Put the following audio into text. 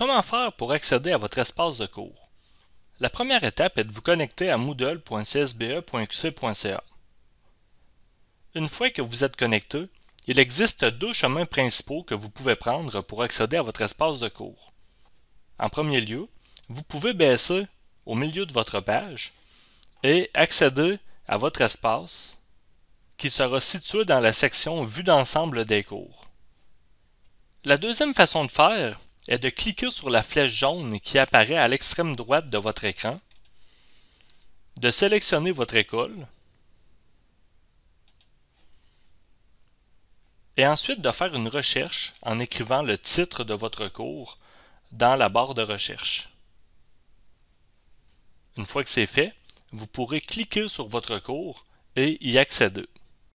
Comment faire pour accéder à votre espace de cours? La première étape est de vous connecter à moodle.csbe.qc.ca. Une fois que vous êtes connecté, il existe deux chemins principaux que vous pouvez prendre pour accéder à votre espace de cours. En premier lieu, vous pouvez baisser au milieu de votre page et accéder à votre espace qui sera situé dans la section Vue d'ensemble des cours. La deuxième façon de faire est de cliquer sur la flèche jaune qui apparaît à l'extrême droite de votre écran, de sélectionner votre école, et ensuite de faire une recherche en écrivant le titre de votre cours dans la barre de recherche. Une fois que c'est fait, vous pourrez cliquer sur votre cours et y accéder.